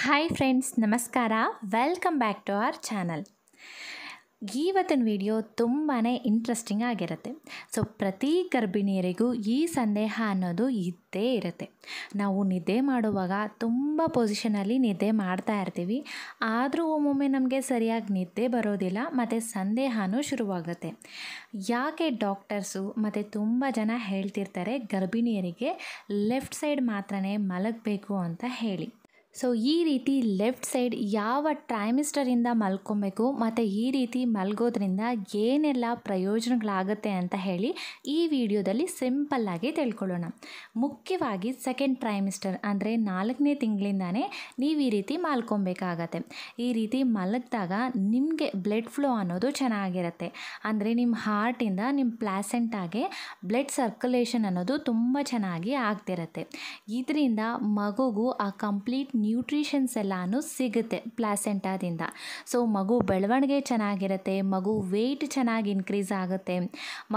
hi friends ನಮಸ್ಕಾರ welcome back to our channel ಇವತ್ತಿನ video ತುಂಬಾ ಇಂಟ್ರೆಸ್ಟಿಂಗ್ ಆಗಿರುತ್ತೆ ಸೊ ಪ್ರತಿ ಗರ್ಭಿಣಿಯರಿಗೂ ಈ ಸಂದೇಹ ಅನ್ನೋದು ಇದ್ದೇ ಇರುತ್ತೆ ನಾವು ನಿದ್ದೆ ಮಾಡುವಾಗ ತುಂಬ ಪೊಸಿಷನಲ್ಲಿ ನಿದ್ದೆ ಮಾಡ್ತಾ ಇರ್ತೀವಿ ಆದರೂ ಒಮ್ಮೊಮ್ಮೆ ನಮಗೆ ಸರಿಯಾಗಿ ನಿದ್ದೆ ಬರೋದಿಲ್ಲ ಮತ್ತು ಸಂದೇಹನೂ ಶುರುವಾಗುತ್ತೆ ಯಾಕೆ ಡಾಕ್ಟರ್ಸು ಮತ್ತು ತುಂಬ ಜನ ಹೇಳ್ತಿರ್ತಾರೆ ಗರ್ಭಿಣಿಯರಿಗೆ ಲೆಫ್ಟ್ ಸೈಡ್ ಮಾತ್ರನೇ ಮಲಗಬೇಕು ಅಂತ ಹೇಳಿ ಸೊ ಈ ರೀತಿ ಲೆಫ್ಟ್ ಸೈಡ್ ಯಾವ ಟ್ರೈಮಿಸ್ಟರಿಂದ ಮಲ್ಕೊಬೇಕು ಮತ್ತು ಈ ರೀತಿ ಮಲ್ಗೋದ್ರಿಂದ ಏನೆಲ್ಲ ಪ್ರಯೋಜನಗಳಾಗುತ್ತೆ ಅಂತ ಹೇಳಿ ಈ ವಿಡಿಯೋದಲ್ಲಿ ಸಿಂಪಲ್ಲಾಗಿ ತಿಳ್ಕೊಳ್ಳೋಣ ಮುಖ್ಯವಾಗಿ ಸೆಕೆಂಡ್ ಟ್ರೈಮಿಸ್ಟರ್ ಅಂದರೆ ನಾಲ್ಕನೇ ತಿಂಗಳಿಂದನೇ ನೀವು ಈ ರೀತಿ ಮಲ್ಕೊಬೇಕಾಗತ್ತೆ ಈ ರೀತಿ ಮಲಗಿದಾಗ ನಿಮಗೆ ಬ್ಲಡ್ ಫ್ಲೋ ಅನ್ನೋದು ಚೆನ್ನಾಗಿರುತ್ತೆ ಅಂದರೆ ನಿಮ್ಮ ಹಾರ್ಟಿಂದ ನಿಮ್ಮ ಪ್ಲಾಸೆಂಟಾಗೆ ಬ್ಲಡ್ ಸರ್ಕ್ಯುಲೇಷನ್ ಅನ್ನೋದು ತುಂಬ ಚೆನ್ನಾಗಿ ಆಗ್ತಿರುತ್ತೆ ಇದರಿಂದ ಮಗುಗೂ ಆ ಕಂಪ್ಲೀಟ್ ನ್ಯೂಟ್ರಿಷನ್ಸ್ ಎಲ್ಲಾನು ಸಿಗುತ್ತೆ ಪ್ಲಾಸೆಂಟಾದಿಂದ ಸೊ ಮಗು ಬೆಳವಣಿಗೆ ಚೆನ್ನಾಗಿರುತ್ತೆ ಮಗು ವೆಯ್ಟ್ ಚೆನ್ನಾಗಿ ಇನ್ಕ್ರೀಸ್ ಆಗುತ್ತೆ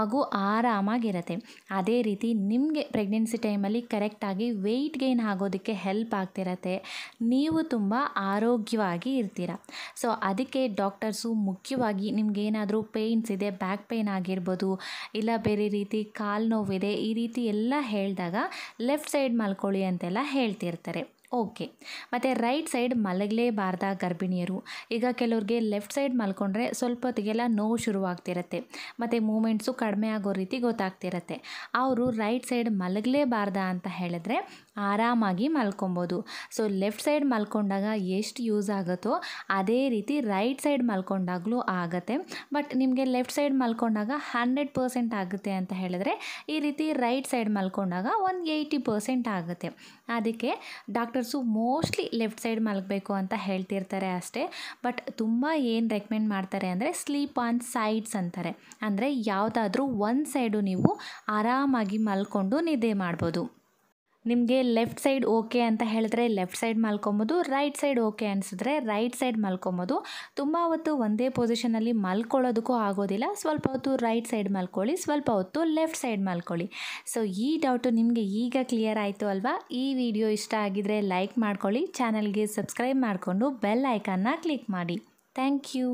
ಮಗು ಆರಾಮಾಗಿರುತ್ತೆ ಅದೇ ರೀತಿ ನಿಮಗೆ ಪ್ರೆಗ್ನೆನ್ಸಿ ಟೈಮಲ್ಲಿ ಕರೆಕ್ಟಾಗಿ ವೆಯ್ಟ್ ಗೇನ್ ಆಗೋದಕ್ಕೆ ಹೆಲ್ಪ್ ಆಗ್ತಿರತ್ತೆ ನೀವು ತುಂಬ ಆರೋಗ್ಯವಾಗಿ ಇರ್ತೀರ ಸೊ ಅದಕ್ಕೆ ಡಾಕ್ಟರ್ಸು ಮುಖ್ಯವಾಗಿ ನಿಮಗೇನಾದರೂ ಪೇಯ್ನ್ಸ್ ಇದೆ ಬ್ಯಾಕ್ ಪೇಯ್ನ್ ಆಗಿರ್ಬೋದು ಇಲ್ಲ ಬೇರೆ ರೀತಿ ಕಾಲು ನೋವಿದೆ ಈ ರೀತಿ ಎಲ್ಲ ಹೇಳಿದಾಗ ಲೆಫ್ಟ್ ಸೈಡ್ ಮಲ್ಕೊಳ್ಳಿ ಅಂತೆಲ್ಲ ಹೇಳ್ತಿರ್ತಾರೆ ಓಕೆ ಮತ್ತು ರೈಟ್ ಸೈಡ್ ಮಲಗಲೇಬಾರ್ದ ಗರ್ಭಿಣಿಯರು ಈಗ ಕೆಲವ್ರಿಗೆ ಲೆಫ್ಟ್ ಸೈಡ್ ಮಲ್ಕೊಂಡ್ರೆ ಸ್ವಲ್ಪ ಹೊತ್ತಿಗೆಲ್ಲ ನೋವು ಶುರುವಾಗ್ತಿರುತ್ತೆ ಮತ್ತು ಮೂಮೆಂಟ್ಸು ಕಡಿಮೆ ಆಗೋ ರೀತಿ ಗೊತ್ತಾಗ್ತಿರತ್ತೆ ಅವರು ರೈಟ್ ಸೈಡ್ ಮಲಗಲೇಬಾರ್ದ ಅಂತ ಹೇಳಿದ್ರೆ ಆರಾಮಾಗಿ ಮಲ್ಕೊಬೋದು ಸೊ ಲೆಫ್ಟ್ ಸೈಡ್ ಮಲ್ಕೊಂಡಾಗ ಎಷ್ಟು ಯೂಸ್ ಆಗುತ್ತೋ ಅದೇ ರೀತಿ ರೈಟ್ ಸೈಡ್ ಮಲ್ಕೊಂಡಾಗಲೂ ಆಗುತ್ತೆ ಬಟ್ ನಿಮಗೆ ಲೆಫ್ಟ್ ಸೈಡ್ ಮಲ್ಕೊಂಡಾಗ ಹಂಡ್ರೆಡ್ ಪರ್ಸೆಂಟ್ ಆಗುತ್ತೆ ಅಂತ ಹೇಳಿದ್ರೆ ಈ ರೀತಿ ರೈಟ್ ಸೈಡ್ ಮಲ್ಕೊಂಡಾಗ ಒಂದು ಏಯ್ಟಿ ಪರ್ಸೆಂಟ್ ಆಗುತ್ತೆ ಅದಕ್ಕೆ ಡಾಕ್ಟರ್ ಮೇಕರ್ಸು ಮೋಸ್ಟ್ಲಿ ಲೆಫ್ಟ್ ಸೈಡ್ ಮಲಗಬೇಕು ಅಂತ ಹೇಳ್ತಿರ್ತಾರೆ ಅಷ್ಟೇ ಬಟ್ ತುಂಬ ಏನು ರೆಕಮೆಂಡ್ ಮಾಡ್ತಾರೆ ಅಂದರೆ ಸ್ಲೀಪ್ ಆನ್ ಸೈಡ್ಸ್ ಅಂತಾರೆ ಅಂದರೆ ಯಾವುದಾದ್ರೂ ಒಂದು ಸೈಡು ನೀವು ಆರಾಮಾಗಿ ಮಲ್ಕೊಂಡು ನಿದ್ದೆ ಮಾಡ್ಬೋದು ನಿಮಗೆ ಲೆಫ್ಟ್ ಸೈಡ್ ಓಕೆ ಅಂತ ಹೇಳಿದ್ರೆ ಲೆಫ್ಟ್ ಸೈಡ್ ಮಲ್ಕೊಬೋದು ರೈಟ್ ಸೈಡ್ ಓಕೆ ಅನಿಸಿದ್ರೆ ರೈಟ್ ಸೈಡ್ ಮಲ್ಕೊಬೋದು ತುಂಬ ಹೊತ್ತು ಒಂದೇ ಪೊಸಿಷನಲ್ಲಿ ಮಲ್ಕೊಳ್ಳೋದಕ್ಕೂ ಆಗೋದಿಲ್ಲ ಸ್ವಲ್ಪ ಹೊತ್ತು ರೈಟ್ ಸೈಡ್ ಮಲ್ಕೊಳ್ಳಿ ಸ್ವಲ್ಪ ಹೊತ್ತು ಲೆಫ್ಟ್ ಸೈಡ್ ಮಲ್ಕೊಳ್ಳಿ ಸೊ ಈ ಡೌಟು ನಿಮಗೆ ಈಗ ಕ್ಲಿಯರ್ ಆಯಿತು ಅಲ್ವಾ ಈ ವಿಡಿಯೋ ಇಷ್ಟ ಆಗಿದರೆ ಲೈಕ್ ಮಾಡ್ಕೊಳ್ಳಿ ಚಾನಲ್ಗೆ ಸಬ್ಸ್ಕ್ರೈಬ್ ಮಾಡಿಕೊಂಡು ಬೆಲ್ ಐಕನ್ನ ಕ್ಲಿಕ್ ಮಾಡಿ ಥ್ಯಾಂಕ್ ಯು